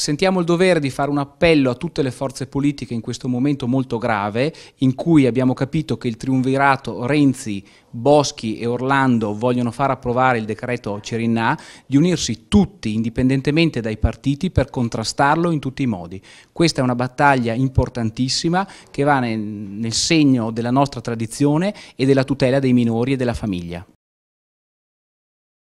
sentiamo il dovere di fare un appello a tutte le forze politiche in questo momento molto grave, in cui abbiamo capito che il triunvirato Renzi, Boschi e Orlando vogliono far approvare il decreto Cerinnà, di unirsi tutti, indipendentemente dai partiti, per contrastarlo in tutti i modi. Questa è una battaglia importantissima che va nel segno della nostra tradizione e della tutela dei minori e della famiglia.